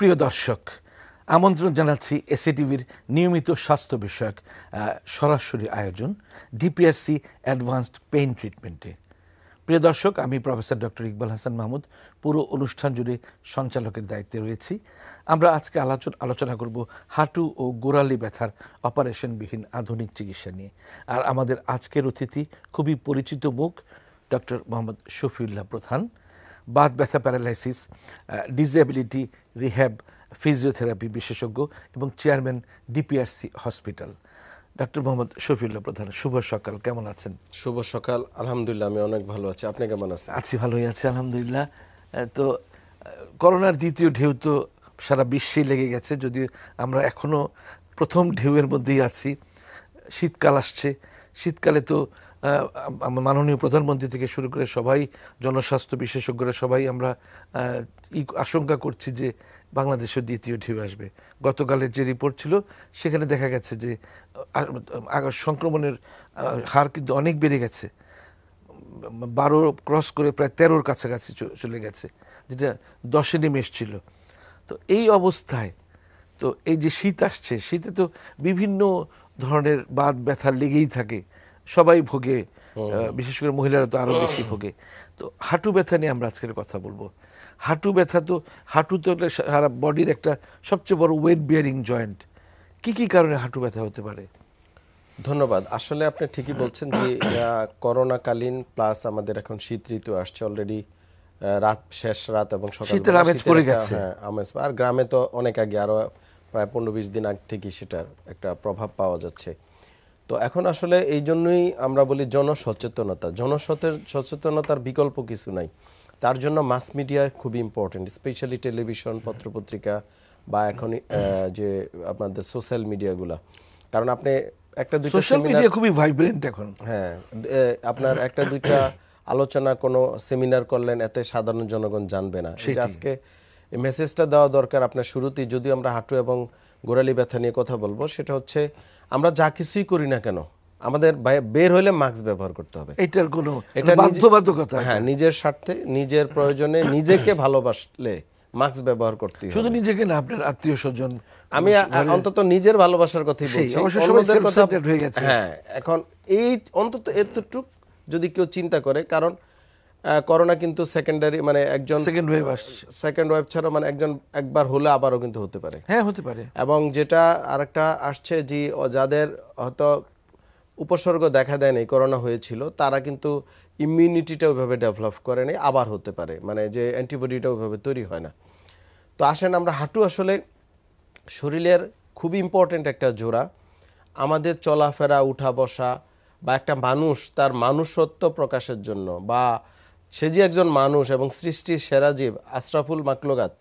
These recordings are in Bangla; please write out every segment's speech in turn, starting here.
প্রিয় দর্শক আমন্ত্রণ জানাচ্ছি এসিটিভির নিয়মিত স্বাস্থ্য বিষয়ক সরাসরি আয়োজন ডিপিআরসি অ্যাডভান্সড পেইন ট্রিটমেন্টে প্রিয় দর্শক আমি প্রফেসর ডক্টর ইকবাল হাসান মাহমুদ পুরো অনুষ্ঠান জুড়ে সঞ্চালকের দায়িত্বে রয়েছি আমরা আজকে আলোচনা আলোচনা করব হাঁটু ও গোড়ালি ব্যথার অপারেশনবিহীন আধুনিক চিকিৎসা নিয়ে আর আমাদের আজকের অতিথি খুবই পরিচিত মুখ ডক্টর মোহাম্মদ শফিউল্লাহ প্রধান বাথ ব্যথা প্যারালাইসিস ডিজেবিলিটি রিহ্যাব ফিজিওথেরাপি বিশেষজ্ঞ এবং chairman DPRC hospital doctor Mohammad Shafiullah প্রধান শুভ সকাল কেমন আছেন শুভ সকাল আলহামদুলিল্লাহ আমি অনেক ভালো আছি আপনি কেমন আছেন আছি ভালোই আছি আলহামদুলিল্লাহ তো করোনার দ্বিতীয় ঢেউ তো সারা বিশ্বেই লেগে গেছে যদিও আমরা এখনও প্রথম ঢেউয়ের মধ্যেই আছি শীতকাল আসছে শীতকালে তো মাননীয় প্রধানমন্ত্রী থেকে শুরু করে সবাই জনস্বাস্থ্য বিশেষজ্ঞরা সবাই আমরা আশঙ্কা করছি যে বাংলাদেশের দ্বিতীয় ঢেউ আসবে গতকালের যে রিপোর্ট ছিল সেখানে দেখা গেছে যে সংক্রমণের হার কিন্তু অনেক বেড়ে গেছে বারো ক্রস করে প্রায় তেরোর কাছাকাছি চলে গেছে যেটা দশে নেমে এসছিল তো এই অবস্থায় তো এই যে শীত আসছে শীতে তো বিভিন্ন ধরনের বাদ ব্যথা লেগেই থাকে সবাই ভোগে বিশেষ করে মহিলারা তো আরও বেশি ভোগে তো হাঁটু ব্যথা নিয়ে আমরা আজকের কথা বলবো হাঁটু ব্যথা তো হাঁটু তো সারা বডির একটা সবচেয়ে বড় ওয়েট বিয়ারিং জয়েন্ট কি কি কারণে হাঁটু ব্যথা হতে পারে ধন্যবাদ আসলে আপনি ঠিকই বলছেন যে করোনাকালীন প্লাস আমাদের এখন শীত ঋতু আসছে অলরেডি রাত শেষ রাত এবং সকাল শীতের আমেজ পড়ে গেছে হ্যাঁ, আমেজ আর গ্রামে তো অনেক আগে আরো প্রায় পনেরো বিশ দিন আগ থেকে সেটার একটা প্রভাব পাওয়া যাচ্ছে তো এখন আসলে এই জন্যই আমরা বলি জনসচেতনতা জনসচেতন সচেতনতার বিকল্প কিছু নাই তার জন্য মাস মিডিয়া খুবই ইম্পর্টেন্ট স্পেশালি টেলিভিশন পত্রপত্রিকা বা এখন যে আপনাদের সোশ্যাল মিডিয়াগুলা কারণ আপনি একটা দুইটা সোশ্যাল মিডিয়া খুবই ভাইব্রেন্ট এখন হ্যাঁ আপনার একটা দুইটা আলোচনা কোনো সেমিনার করলেন এতে সাধারণ জনগণ জানবে না আজকে মেসেজটা দেওয়া দরকার আপনার শুরুতেই যদি আমরা হাঁটু এবং গোড়ালি ব্যথা নিয়ে কথা বলবো সেটা হচ্ছে আমরা যা কিছুই করি না কেন আমাদের বের হলে মাস্ক ব্যবহার করতে হবে এটার কোনো বাধ্যবাধকতা হ্যাঁ নিজের স্বার্থে নিজের প্রয়োজনে নিজেকে ভালোবাসলে মাস্ক ব্যবহার করতে শুধু নিজেকে না আপনার আত্মীয় স্বজন আমি অন্তত নিজের ভালোবাসার কথাই বলছি হয়ে গেছে হ্যাঁ এখন এই অন্তত এতটুক যদি কেউ চিন্তা করে কারণ করোনা কিন্তু সেকেন্ডারি মানে একজন সেকেন্ড ওয়েভ আসছে সেকেন্ড ওয়েভ ছাড়া মানে একজন একবার হলে আবারও কিন্তু হতে পারে হ্যাঁ হতে পারে এবং যেটা আরেকটা আসছে যে যাদের হয়তো উপসর্গ দেখা দেয়নি করোনা হয়েছিল তারা কিন্তু ইমিউনিটিটা ওইভাবে ডেভেলপ করেনি আবার হতে পারে মানে যে অ্যান্টিবডিটা ওইভাবে তৈরি হয় না তো আসেন আমরা হাঁটু আসলে শরীরের খুবই ইম্পর্ট্যান্ট একটা জোড়া আমাদের চলাফেরা উঠা বসা বা একটা মানুষ তার মানুষত্ব প্রকাশের জন্য বা সে যে একজন মানুষ এবং সৃষ্টির সেরা জীব আশরাফুল মাকলোগাত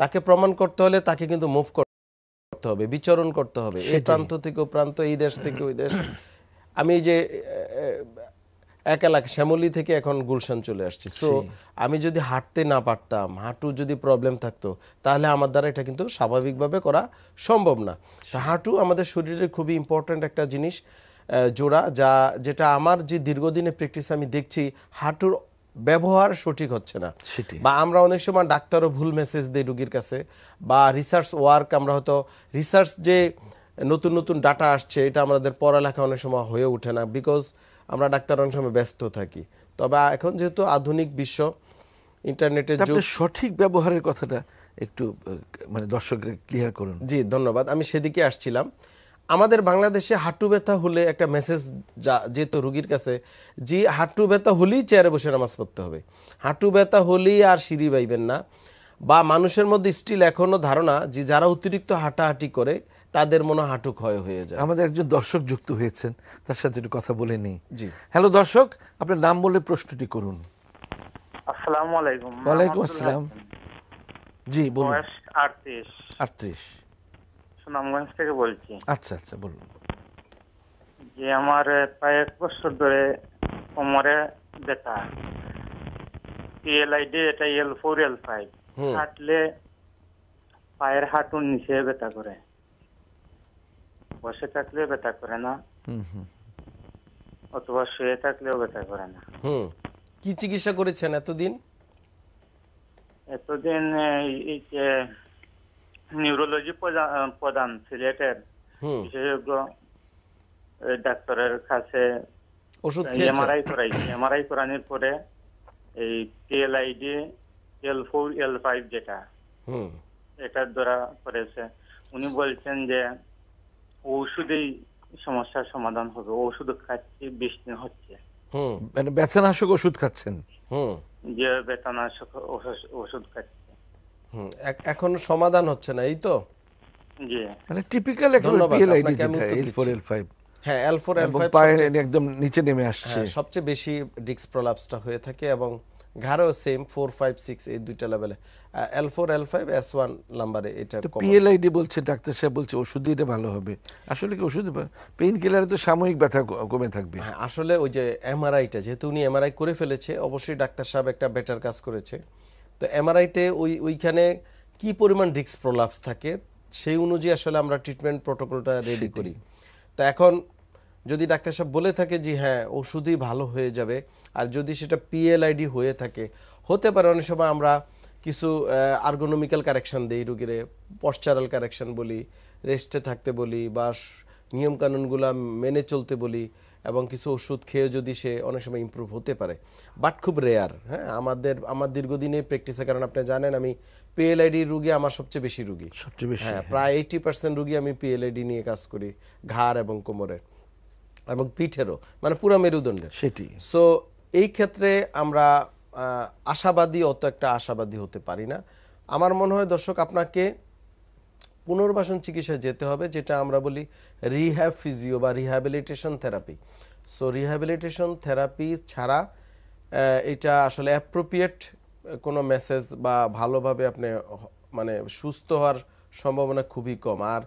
তাকে প্রমাণ করতে হলে তাকে কিন্তু মুভ করতে হবে বিচরণ করতে হবে এই প্রান্ত থেকে ও প্রান্ত এই দেশ থেকে ওই দেশ আমি যে এক এলাকা শ্যামলি থেকে এখন গুলশান চলে আসছি তো আমি যদি হাঁটতে না পারতাম হাঁটু যদি প্রবলেম থাকতো তাহলে আমার দ্বারা এটা কিন্তু স্বাভাবিকভাবে করা সম্ভব না হাঁটু আমাদের শরীরের খুবই ইম্পর্ট্যান্ট একটা জিনিস জোড়া যা যেটা আমার যে দীর্ঘদিনে প্র্যাকটিস আমি দেখছি হাঁটুর ব্যবহার সঠিক হচ্ছে না বা আমরা অনেক সময় ডাক্তারও ভুল মেসেজ দিই রুগীর কাছে বা রিসার্চ ওয়ার্ক আমরা হয়তো রিসার্চ যে নতুন নতুন ডাটা আসছে এটা আমাদের পড়ালেখা অনেক সময় হয়ে ওঠে না বিকজ আমরা ডাক্তার অনেক সময় ব্যস্ত থাকি তবে এখন যেহেতু আধুনিক বিশ্ব ইন্টারনেটের সঠিক ব্যবহারের কথাটা একটু মানে দর্শকদের ক্লিয়ার করুন জি ধন্যবাদ আমি সেদিকে আসছিলাম আমাদের বাংলাদেশে হাঁটু ব্যথা হলে একটা মেসেজ যা যেহেতু রুগীর কাছে যে হাঁটু ব্যথা হলেই চেয়ারে বসে নামাজ পড়তে হবে হাঁটু ব্যথা হলেই আর সিঁড়ি বাইবেন না বা মানুষের মধ্যে স্টিল এখনও ধারণা যে যারা অতিরিক্ত হাঁটাহাঁটি করে তাদের মনে হাঁটু ক্ষয় হয়ে যায় আমাদের একজন দর্শক যুক্ত হয়েছেন তার সাথে একটু কথা বলে নিই জি হ্যালো দর্শক আপনার নাম বলে প্রশ্নটি করুন আসসালামু আলাইকুম ওয়ালাইকুম আসসালাম জি বলুন 38 38 সুনামগঞ্জ থেকে বলছি আচ্ছা আচ্ছা বলুন যে আমার প্রায় এক বছর ধরে কোমরে ব্যথা পিএলআইডি এটা এল ফোর এল ফাইভ হাঁটলে পায়ের হাঁটুর নিচে ব্যথা করে বসে থাকলে ব্যথা করে না অথবা শুয়ে থাকলেও ব্যথা করে না কি চিকিৎসা করেছেন এতদিন এতদিন এই যে নিউরোলজি প্রধান সিলেটের বিশেষজ্ঞ ডাক্তারের কাছে ওষুধ এমআরআই করাইছি এমআরআই করানোর পরে এই টিএলআইডি এল ফোর এল ফাইভ যেটা এটার দ্বারা করেছে উনি বলছেন যে ঔষধেই সমস্যার সমাধান হবে মানে ওষুধ খাচ্ছি বিষ দিন হচ্ছে মানে বেতনাশক ওষুধ খাচ্ছেন যে বেতনাশক ওষুধ খাচ্ছে এখন সমাধান হচ্ছে না এই তো এটা ডাক্তার সাহেব বলছে ওষুধ ভালো হবে আসলে কি ওষুধ পেইন কিলারে তো সাময়িক ব্যথা কমে থাকবে হ্যাঁ, আসলে ওই যে টা যেহেতু উনি এমআরআই করে ফেলেছে অবশ্যই ডাক্তার সাহেব একটা বেটার কাজ করেছে তো এমআরআইতে ওই ওইখানে কি পরিমাণ রিস্ক প্রলাপস থাকে সেই অনুযায়ী আসলে আমরা ট্রিটমেন্ট প্রোটোকলটা রেডি করি তা এখন যদি ডাক্তার সাহেব বলে থাকে যে হ্যাঁ ওষুধই ভালো হয়ে যাবে আর যদি সেটা পিএলআইডি হয়ে থাকে হতে পারে অনেক সময় আমরা কিছু আর্গোনমিক্যাল কারেকশন দিই রুগীরে পশ্চারাল কারেকশন বলি রেস্টে থাকতে বলি বা নিয়মকানুনগুলো মেনে চলতে বলি এবং কিছু ওষুধ খেয়ে যদি সে অনেক সময় ইম্প্রুভ হতে পারে বাট খুব রেয়ার হ্যাঁ আমাদের আমার দীর্ঘদিনে প্র্যাকটিসে কারণ আপনি জানেন আমি পিএলআইডি রুগী আমার সবচেয়ে বেশি রুগী সবচেয়ে বেশি হ্যাঁ, হ্যাঁ। প্রায় এইটি পার্সেন্ট রুগী আমি পিএলআইডি নিয়ে কাজ করি ঘাড় এবং কোমরের এবং পিঠেরও মানে পুরো মেরুদণ্ডের সেটি সো এই ক্ষেত্রে আমরা আশাবাদী অত একটা আশাবাদী হতে পারি না আমার মনে হয় দর্শক আপনাকে পুনর্বাসন চিকিৎসা যেতে হবে যেটা আমরা বলি রিহ্যাব ফিজিও বা rehabilitation therapy so rehabilitation therapy ছাড়া এটা আসলে অ্যাপ্রোপ্রিয়েট কোনো মেসেজ বা ভালোভাবে আপনি মানে সুস্থ হওয়ার সম্ভাবনা খুবই কম আর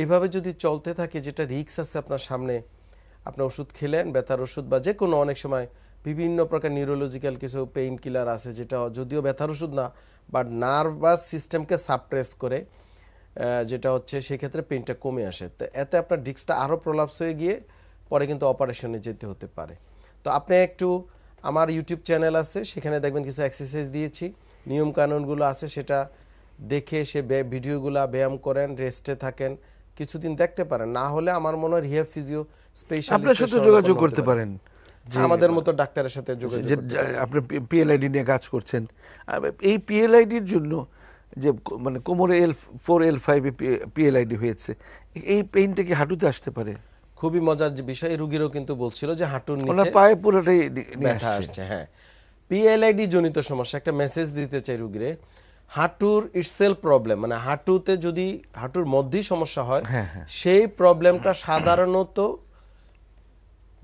এইভাবে যদি চলতে থাকে যেটা রিক্স আছে আপনার সামনে আপনি ওষুধ খেলেন ব্যথার ওষুধ বা যে কোনো অনেক সময় বিভিন্ন প্রকার নিউরোলজিক্যাল কিছু পেইন কিলার আছে যেটা যদিও ব্যথার ওষুধ না বাট নার্ভাস সিস্টেমকে সাপ্রেস করে যেটা হচ্ছে সেক্ষেত্রে পেনটা কমে আসে তো এতে আপনার ডিস্কটা আরও প্রলাপস হয়ে গিয়ে পরে কিন্তু অপারেশনে যেতে হতে পারে তো আপনি একটু আমার ইউটিউব চ্যানেল আছে সেখানে দেখবেন কিছু এক্সারসাইজ দিয়েছি নিয়ম কানুনগুলো আছে সেটা দেখে সে ভিডিওগুলো ব্যায়াম করেন রেস্টে থাকেন কিছুদিন দেখতে পারেন না হলে আমার মনে হয় রিহ্যাব ফিজিও স্পেশাল আপনার সাথে যোগাযোগ করতে পারেন আমাদের মতো ডাক্তারের সাথে যোগাযোগ আপনি পিএলআইডি নিয়ে কাজ করছেন এই পিএলআইডির জন্য যে মানে কোমরে এল ফোর এল ফাইভে পিএলআইডি হয়েছে এই পেইনটা কি হাঁটুতে আসতে পারে খুবই মজার যে বিষয় রুগীরও কিন্তু বলছিল যে হাঁটুর নিচে পায়ে পুরোটাই ব্যথা আসছে হ্যাঁ পিএলআইডি জনিত সমস্যা একটা মেসেজ দিতে চাই রুগীরে হাঁটুর ইটসেল প্রবলেম মানে হাঁটুতে যদি হাঁটুর মধ্যেই সমস্যা হয় হ্যাঁ, হ্যাঁ। সেই প্রবলেমটা সাধারণত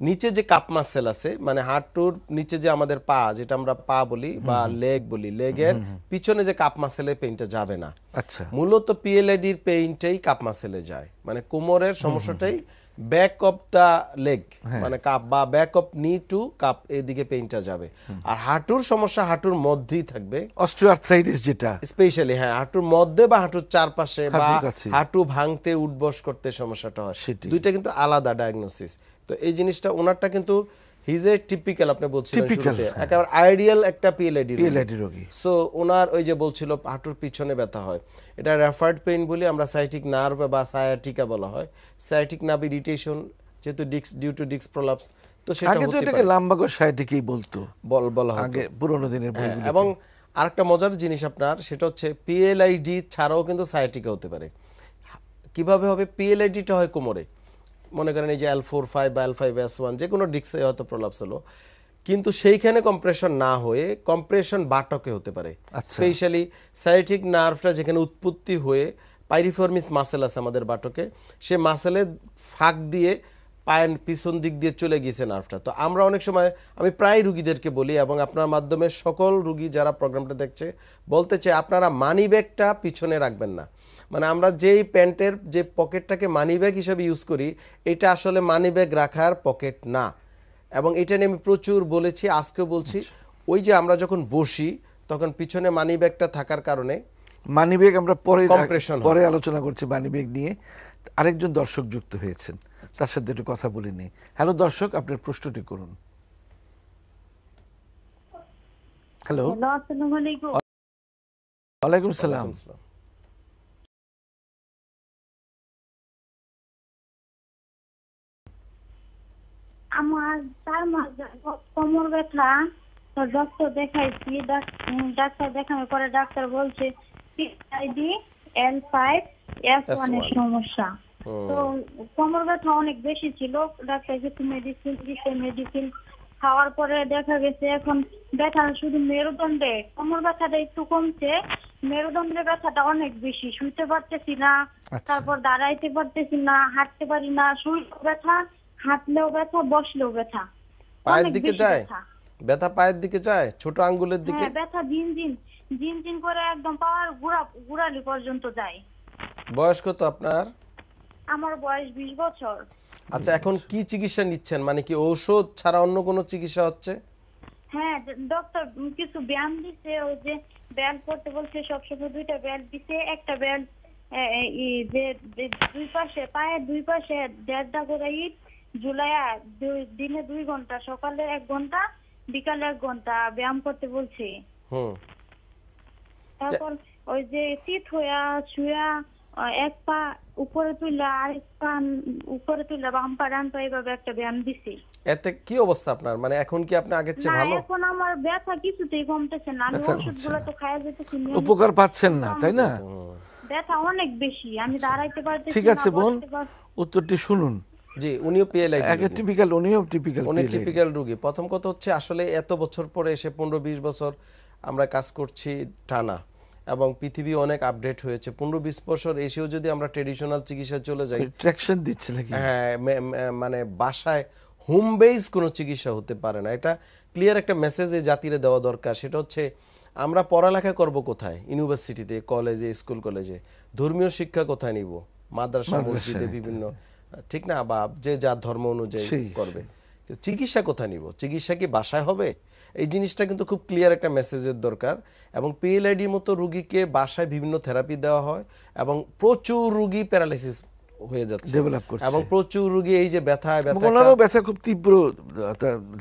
নিচে যে কাপ মাসেল আছে মানে হাঁটুর নিচে যে আমাদের পা যেটা আমরা পা বলি বা লেগ বলি লেগের পিছনে যে কাপ মাসেলের পেইন্টটা যাবে না আচ্ছা মূলত পিএলএডি এর পেইন্টেই কাপ মাসেলে যায় মানে কোমরের সমস্যাটাই ব্যাক অফ দা লেগ মানে কাপ বা back of knee to calf এদিকে পেইন্টটা যাবে আর হাঁটুর সমস্যা হাঁটুর মধ্যেই থাকবে অস্টিওআর্থ্রাইটিস যেটা স্পেশালি হ্যাঁ হাঁটুর মধ্যে বা হাঁটুর চারপাশে বা হাঁটু ভাঙতে উঠবস করতে সমস্যাটা হয় দুইটা কিন্তু আলাদা ডায়াগনোসিস তো এই জিনিসটা ওনারটা কিন্তু হিজ এ টিপিক্যাল আপনি বলছিলেন টিপিক্যাল একেবারে আইডিয়াল একটা পিএলআইডি পিএলআইডি রোগী সো ওনার ওই যে বলছিল হাঁটুর পিছনে ব্যথা হয় এটা রেফার্ড পেইন বলি আমরা সাইটিক নার্ভ বা সায়াটিকা বলা হয় সাইটিক নার্ভ ইরিটেশন যেহেতু ডিক্স ডিউ টু ডিক্স প্রলাপস তো সেটা আগে তো এটাকে লাম্বাগো সাইটিকই বলতো বল বলা আগে পুরনো দিনের হ্যাঁ, বই এবং আরেকটা মজার জিনিস আপনার সেটা হচ্ছে পিএলআইডি ছাড়াও কিন্তু সায়াটিকা হতে পারে কিভাবে হবে পিএলআইডিটা হয় কোমরে মনে করেন এই যে এল ফোর ফাইভ বা এল ফাইভ এস ওয়ান যে কোনো ডিস্কে হয়তো প্রলাপস হলো কিন্তু সেইখানে কম্প্রেশন না হয়ে কম্প্রেশন বাটকে হতে পারে স্পেশালি সাইটিক নার্ভটা যেখানে উৎপত্তি হয়ে পাইরিফর্মিস মাসেল আছে আমাদের বাটকে সে মাসেলে ফাঁক দিয়ে পায়ের পিছন দিক দিয়ে চলে গিয়েছে নার্ভটা তো আমরা অনেক সময় আমি প্রায় রুগীদেরকে বলি এবং আপনার মাধ্যমে সকল রুগী যারা প্রোগ্রামটা দেখছে বলতে চাই আপনারা মানি ব্যাগটা পিছনে রাখবেন না মানে আমরা যেই প্যান্টের যে পকেটটাকে মানি ব্যাগ হিসেবে ইউজ করি এটা আসলে মানি ব্যাগ রাখার পকেট না এবং এটা নিয়ে আমি প্রচুর বলেছি আজকেও বলছি আচ্ছা। ওই যে আমরা যখন বসি তখন পিছনে মানি ব্যাগটা থাকার কারণে মানি ব্যাগ আমরা পরে পরে আলোচনা করছি মানি ব্যাগ নিয়ে আরেকজন দর্শক যুক্ত হয়েছেন তার সাথে একটু কথা বলে নিই হ্যালো দর্শক আপনার প্রশ্নটি করুন হ্যালো ওয়ালাইকুম সালাম আমার তার মাঝে কোমর ব্যথা তো ডক্টর দেখাইছি ডাক্তার দেখানোর পরে ডাক্তার বলছে PID L five S one এর সমস্যা তো কোমর ব্যথা অনেক বেশি ছিল ডাক্তার কিছু মেডিসিন দিতে মেডিসিন খাওয়ার পরে দেখা গেছে এখন ব্যথা শুধু মেরুদণ্ডে কোমর ব্যথাটা একটু কমছে মেরুদণ্ডে ব্যথাটা অনেক বেশি শুইতে পারতেছি না আচ্ছা। তারপর দাঁড়াইতে পারতেছি না হাঁটতে পারি না শরীর ব্যথা হাঁটলেও ব্যথা বসলেও ব্যথা পায়ের দিকে যায় ব্যথা পায়ের দিকে যায় ছোট আঙ্গুলের দিকে হ্যাঁ ব্যথা দিন দিন দিন দিন করে একদম পাওয়ার গুড়া গুড়ালি পর্যন্ত যায় বয়স কত আপনার আমার বয়স 20 বছর আচ্ছা এখন কি চিকিৎসা নিচ্ছেন মানে কি ঔষধ ছাড়া অন্য কোনো চিকিৎসা হচ্ছে হ্যাঁ ডক্টর কিছু ব্যায়াম দিছে ওই যে ব্যায়াম করতে বলছে সব সময় দুইটা ব্যায়াম দিছে একটা ব্যায়াম যে দুই পাশে পায়ের দুই পাশে দেড়টা করে ইট জুলাইয়া দুই দিনে দুই ঘন্টা সকালে এক ঘন্টা বিকালে এক ঘন্টা ব্যায়াম করতে বলছি তারপর ওই যে শীত হইয়া শুয়া এক পা উপরে তুললা আরেক পা উপরে তুললা বাম পা ডান পা এইভাবে একটা ব্যায়াম দিছি এতে কি অবস্থা আপনার মানে এখন কি আপনি আগের চেয়ে ভালো এখন আমার ব্যথা কিছুতেই কমতেছে না আমি ওষুধগুলো তো খাওয়া যেতেছি উপকার পাচ্ছেন না তাই না ব্যথা অনেক বেশি আমি আচ্ছা। দাঁড়াইতে পারতেছি ঠিক আছে বোন উত্তরটি শুনুন জি উনিও পিএলআই একটা টিপিক্যাল উনিও টিপিক্যাল উনি টিপিক্যাল রোগী প্রথম কথা হচ্ছে আসলে এত বছর পরে এসে পনেরো বিশ বছর আমরা কাজ করছি টানা এবং পৃথিবী অনেক আপডেট হয়েছে পনেরো বিশ বছর এসেও যদি আমরা ট্রেডিশনাল চিকিৎসা চলে যাই ট্র্যাকশন দিচ্ছে নাকি হ্যাঁ মানে বাসায় হোম বেস কোনো চিকিৎসা হতে পারে না এটা ক্লিয়ার একটা মেসেজ এই জাতিরে দেওয়া দরকার সেটা হচ্ছে আমরা পড়ালেখা করব কোথায় ইউনিভার্সিটিতে কলেজে স্কুল কলেজে ধর্মীয় শিক্ষা কোথায় নিব মাদ্রাসা মসজিদে বিভিন্ন ঠিক না বা যে যার ধর্ম অনুযায়ী করবে চিকিৎসা কোথায় নিব চিকিৎসা কি বাসায় হবে এই জিনিসটা কিন্তু খুব ক্লিয়ার একটা মেসেজের দরকার এবং পিএলআইডির মতো রুগীকে বাসায় বিভিন্ন থেরাপি দেওয়া হয় এবং প্রচুর রুগী প্যারালাইসিস হয়ে যাচ্ছে ডেভেলপ করছে এবং প্রচুর রুগী এই যে ব্যথা ব্যথা ওনারও ব্যথা খুব তীব্র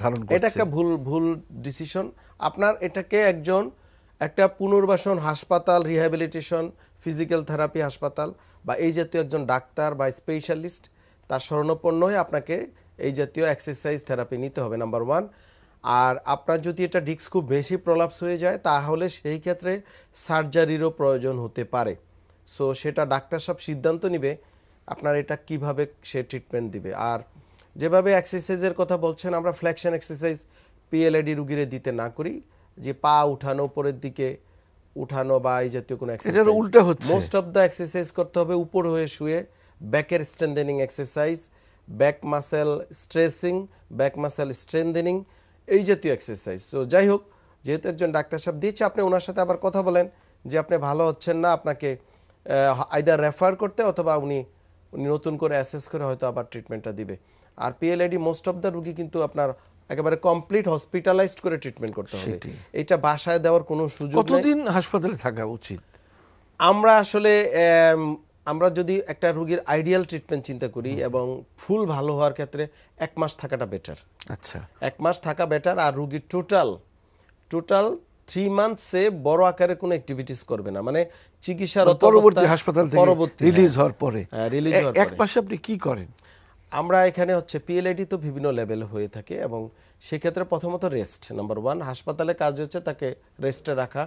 ধারণ করছে এটা একটা ভুল ভুল ডিসিশন আপনার এটাকে একজন একটা পুনর্বাসন হাসপাতাল রিহ্যাবিলিটেশন ফিজিক্যাল থেরাপি হাসপাতাল বা এই জাতীয় একজন ডাক্তার বা স্পেশালিস্ট তার স্মরণাপন্ন হয়ে আপনাকে এই জাতীয় এক্সারসাইজ থেরাপি নিতে হবে নাম্বার ওয়ান আর আপনার যদি এটা ডিস্ক খুব বেশি প্রলাপস হয়ে যায় তাহলে সেই ক্ষেত্রে সার্জারিরও প্রয়োজন হতে পারে সো সেটা ডাক্তার সব সিদ্ধান্ত নিবে আপনার এটা কিভাবে সে ট্রিটমেন্ট দিবে আর যেভাবে এক্সারসাইজের কথা বলছেন আমরা ফ্ল্যাকশন এক্সারসাইজ পিএলএডি রুগীরে দিতে না করি যে পা উঠানো উপরের দিকে উঠানো বা এই জাতীয় কোনো এক্সারসাইজ উল্টা হচ্ছে মোস্ট অফ দ্য এক্সারসাইজ করতে হবে উপর হয়ে শুয়ে ব্যাকের strengthening exercise back muscle stressing back muscle strengthening এই জাতীয় এক্সারসাইজ সো যাই হোক যেহেতু একজন ডাক্তার সাহেব দিয়েছে আপনি ওনার সাথে আবার কথা বলেন যে আপনি ভালো হচ্ছেন না আপনাকে আইদার রেফার করতে অথবা উনি উনি নতুন করে অ্যাসেস করে হয়তো আবার ট্রিটমেন্টটা দিবে আর পিএলআইডি মোস্ট অফ দ্য রুগী কিন্তু আপনার একেবারে কমপ্লিট হসপিটালাইজড করে ট্রিটমেন্ট করতে হবে এটা বাসায় দেওয়ার কোনো সুযোগ কতদিন হাসপাতালে থাকা উচিত আমরা আসলে আমরা যদি একটা রুগীর আইডিয়াল ট্রিটমেন্ট চিন্তা করি এবং ফুল ভালো হওয়ার ক্ষেত্রে এক মাস থাকাটা বেটার আচ্ছা এক মাস থাকা বেটার আর রুগীর টোটাল টোটাল থ্রি মান্থসে বড় আকারে কোনো অ্যাক্টিভিটিস করবে না মানে চিকিৎসার মানে পরবর্তী হাসপাতাল পরবর্তী রিলিজ হ্যাঁ। হওয়ার পরে রিলিজ হ্যাঁ, হওয়ার এক মাসে আপনি কি করেন আমরা এখানে হচ্ছে পিএলআইডি তো বিভিন্ন লেভেল হয়ে থাকে এবং সেক্ষেত্রে প্রথমত রেস্ট নাম্বার ওয়ান হাসপাতালে কাজ হচ্ছে তাকে রেস্টে রাখা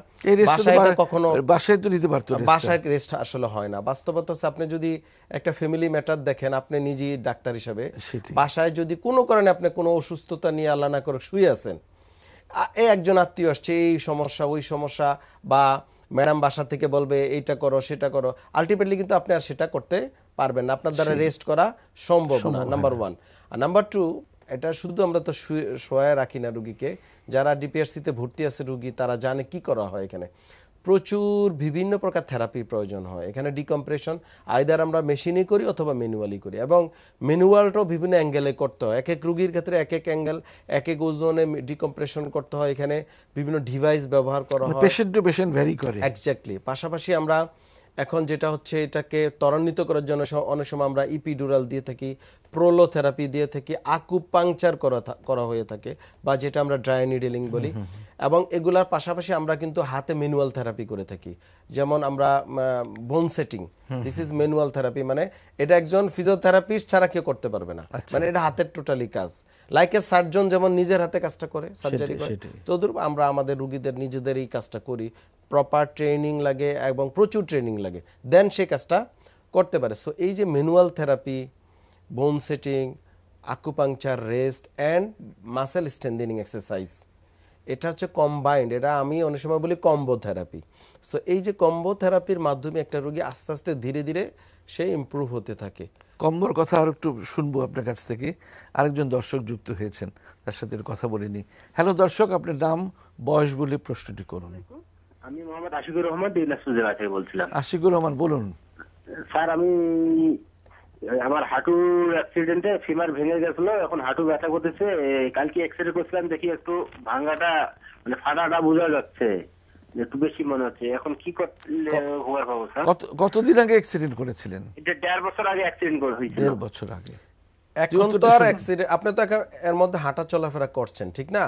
মানে কখনো বাসায় তো নিতে পারতো বাসায় রেস্ট আসলে হয় না বাস্তবত হচ্ছে আপনি যদি একটা ফ্যামিলি ম্যাটার দেখেন আপনি নিজেই ডাক্তার হিসাবে বাসায় যদি কোনো কারণে আপনি কোনো অসুস্থতা নিয়ে আল্লাহ না করে শুয়ে আছেন এ একজন আত্মীয় আসছে এই সমস্যা ওই সমস্যা বা ম্যাডাম বাসা থেকে বলবে এইটা করো সেটা করো আলটিমেটলি কিন্তু আপনি আর সেটা করতে পারবেন না আপনার দ্বারা রেস্ট করা সম্ভব না নাম্বার ওয়ান আর নাম্বার টু এটা শুধু আমরা তো শোয়া রাখি না রুগীকে যারা ডিপিআরসিতে ভর্তি আছে রুগী তারা জানে কি করা হয় এখানে প্রচুর বিভিন্ন প্রকার থেরাপির প্রয়োজন হয় এখানে ডিকম্প্রেশন আইদার আমরা মেশিনে করি অথবা ম্যানুয়ালি করি এবং ম্যানুয়ালটাও বিভিন্ন অ্যাঙ্গেলে করতে হয় এক এক রুগীর ক্ষেত্রে এক এক অ্যাঙ্গেল এক এক ওজনে ডিকম্প্রেশন করতে হয় এখানে বিভিন্ন ডিভাইস ব্যবহার করা মানে হয় পেশেন্ট টু পেশেন্ট ভ্যারি করে এক্স্যাক্টলি পাশাপাশি আমরা এখন যেটা হচ্ছে এটাকে ত্বরান্বিত করার জন্য অনেক সময় আমরা ইপিডুরাল e দিয়ে থাকি প্রোলোথেরাপি দিয়ে থেকে আকুপাংচার করা করা হয়ে থাকে বা যেটা আমরা ড্রাই নিডেলিং বলি এবং এগুলার পাশাপাশি আমরা কিন্তু হাতে ম্যানুয়াল থেরাপি করে থাকি যেমন আমরা bone setting this is manual therapy মানে এটা একজন ফিজিওথেরাপিস্ট ছাড়া কেউ করতে পারবে না আচ্ছা। মানে এটা হাতের টোটালি কাজ লাইক এ সার্জন যেমন নিজের হাতে কাজটা করে সার্জারি করে তদরূপ আমরা আমাদের রুগীদের নিজেদের এই কাজটা করি প্রপার ট্রেনিং লাগে এবং প্রচুর ট্রেনিং লাগে দেন সেই কাজটা করতে পারে সো এই যে manual therapy bone setting acupuncture, rest and muscle strengthening exercise এটা হচ্ছে কম্বাইন্ড এটা আমি অনেক সময় বলি কম্বো থেরাপি সো এই যে কম্বো থেরাপির মাধ্যমে একটা রোগী আস্তে আস্তে ধীরে ধীরে সে ইম্প্রুভ হতে থাকে কম্বোর কথা আর একটু শুনবো আপনার কাছ থেকে আরেকজন দর্শক যুক্ত হয়েছেন তার সাথে কথা বলে নিই হ্যালো দর্শক আপনার নাম বয়স বলে প্রশ্নটি করুন আমি মোহাম্মদ আশিকুর রহমান দিলাসপুর জেলা থেকে বলছিলাম আশিকুর রহমান বলুন স্যার আমি আমার হাঁটু অ্যাক্সিডেন্টে ফিমার ভেঙে গেছিল এখন হাঁটু ব্যথা করতেছে কালকে রে করছিলাম দেখি একটু ভাঙাটা মানে ফাটাটা বোঝা যাচ্ছে একটু বেশি মনে হচ্ছে এখন কি করলে হওয়ার কতদিন আগে অ্যাক্সিডেন্ট করেছিলেন দেড় বছর আগে অ্যাক্সিডেন্ট দেড় বছর আগে এখন তো আর অ্যাক্সিডেন্ট আপনি তো এর মধ্যে হাঁটা চলাফেরা করছেন ঠিক না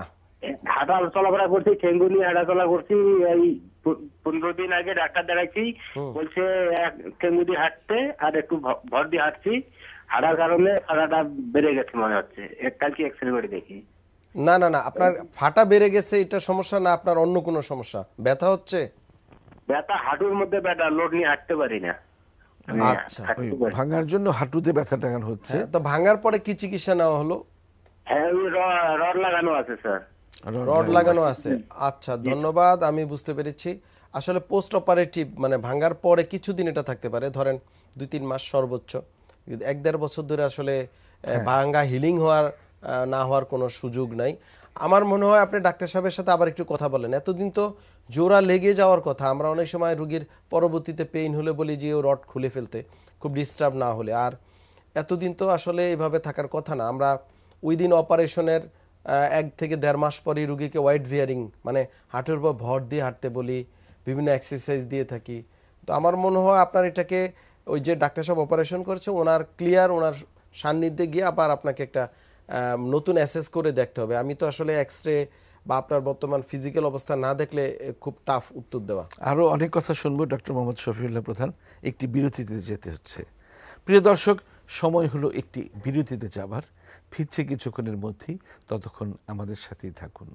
হাঁটা চলাফেরা করছি ঠেঙ্গুনি হাঁটা চলা করছি এই পনেরো দিন আগে ডাক্তার দেখাইছি বলছে এক কেঙ্গুদি হাঁটতে আর একটু ভর দিয়ে হাঁটছি হাঁটার কারণে ফাটাটা বেড়ে গেছে মনে হচ্ছে কালকে রে করে দেখি না না না আপনার ফাটা বেড়ে গেছে এটা সমস্যা না আপনার অন্য কোনো সমস্যা ব্যথা হচ্ছে ব্যথা হাঁটুর মধ্যে ব্যথা লোড নিয়ে হাঁটতে পারি না আচ্ছা ভাঙার জন্য হাঁটুতে ব্যথা টাঙানো হচ্ছে হ্যাঁ, তো ভাঙার পরে কি চিকিৎসা নেওয়া হলো হ্যাঁ রড লাগানো আছে স্যার রড লাগানো আছে আচ্ছা ধন্যবাদ আমি বুঝতে পেরেছি আসলে পোস্ট অপারেটিভ মানে ভাঙার পরে কিছুদিন এটা থাকতে পারে ধরেন দুই তিন মাস সর্বোচ্চ এক দেড় বছর ধরে আসলে হ্যাঁ। ভাঙ্গা হিলিং হওয়ার না হওয়ার কোনো সুযোগ নাই আমার মনে হয় আপনি ডাক্তার সাহেবের সাথে আবার একটু কথা বলেন এতদিন তো জোড়া লেগে যাওয়ার কথা আমরা অনেক সময় রুগীর পরবর্তীতে পেইন হলে বলি যে ও রড খুলে ফেলতে খুব ডিস্টার্ব না হলে আর এতদিন তো আসলে এভাবে থাকার কথা না আমরা উইদিন অপারেশনের এক থেকে দেড় মাস পরই রুগীকে ওয়াইড ভিয়ারিং মানে হাঁটুর উপর ভর দিয়ে হাঁটতে বলি বিভিন্ন এক্সারসাইজ দিয়ে থাকি তো আমার মনে হয় আপনার এটাকে ওই যে ডাক্তার সাহেব অপারেশন করছে ওনার ক্লিয়ার ওনার সান্নিধ্যে গিয়ে আবার আপনাকে একটা নতুন অ্যাসেস করে দেখতে হবে আমি তো আসলে এক্স রে বা আপনার বর্তমান ফিজিক্যাল অবস্থা না দেখলে খুব টাফ উত্তর দেওয়া আরও অনেক কথা শুনবো ডক্টর মোহাম্মদ শফিউল্লাহ প্রধান একটি বিরতিতে যেতে হচ্ছে প্রিয় দর্শক সময় হলো একটি বিরতিতে যাবার ফিরছে কিছুক্ষণের মধ্যেই ততক্ষণ আমাদের সাথেই থাকুন